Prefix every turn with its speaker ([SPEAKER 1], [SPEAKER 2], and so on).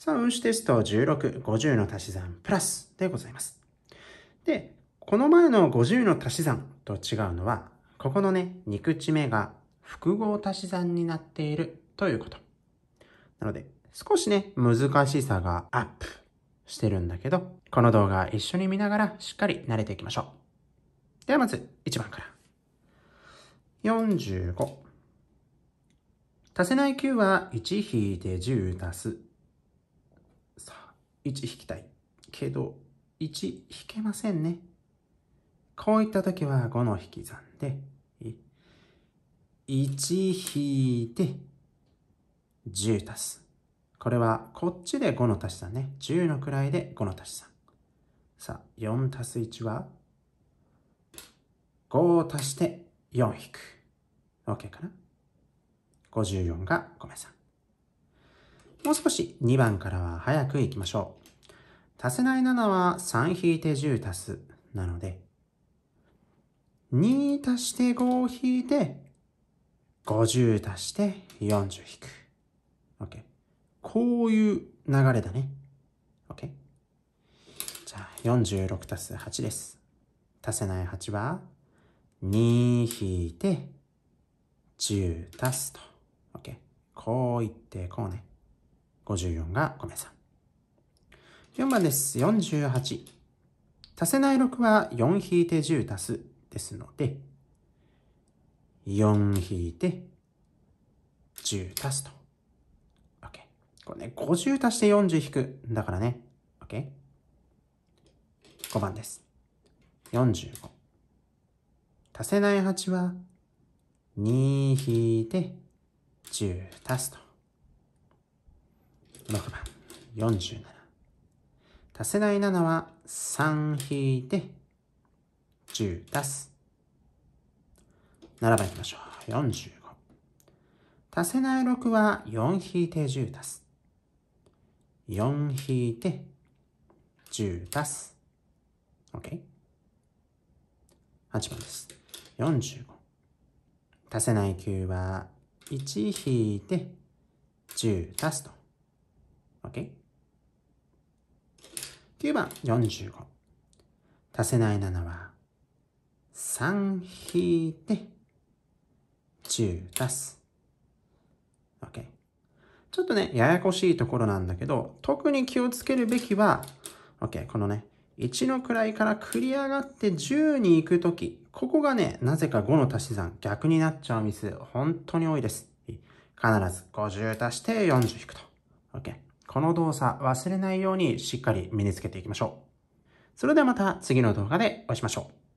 [SPEAKER 1] さあ、運指テスト16、50の足し算プラスでございます。で、この前の50の足し算と違うのは、ここのね、2口目が複合足し算になっているということ。なので、少しね、難しさがアップしてるんだけど、この動画一緒に見ながらしっかり慣れていきましょう。ではまず1番から。45。足せない9は1引いて10足す1引きたい。けど、1引けませんね。こういった時は5の引き算で、1引いて、10足す。これはこっちで5の足し算ね。10の位で5の足し算。さあ、4足す1は、5を足して4引く。OK かな ?54 がんなさん。もう少し2番からは早く行きましょう。足せない7は3引いて10足す。なので、2足して5引いて、50足して40引く。OK。こういう流れだね。OK。じゃあ、46足す8です。足せない8は、2引いて、10足すと。OK。こう言って、こうね。54が米さん。4番です。48。足せない6は4引いて10足すですので、4引いて10足すと。OK。これね、50足して40引くんだからね。OK。5番です。45。足せない8は2引いて10足すと。6番、47。足せない7は3引いて10足す。7番いきましょう。45。足せない6は4引いて10足す。4引いて10足す。OK。8番です。45。足せない9は1引いて10足すと。OK? 9番、45。足せない7は、3引いて、10足す。OK。ちょっとね、ややこしいところなんだけど、特に気をつけるべきは、OK、このね、1の位から繰り上がって10に行くとき、ここがね、なぜか5の足し算、逆になっちゃうミス、本当に多いです。必ず50足して40引くと。OK。この動作忘れないようにしっかり身につけていきましょう。それではまた次の動画でお会いしましょう。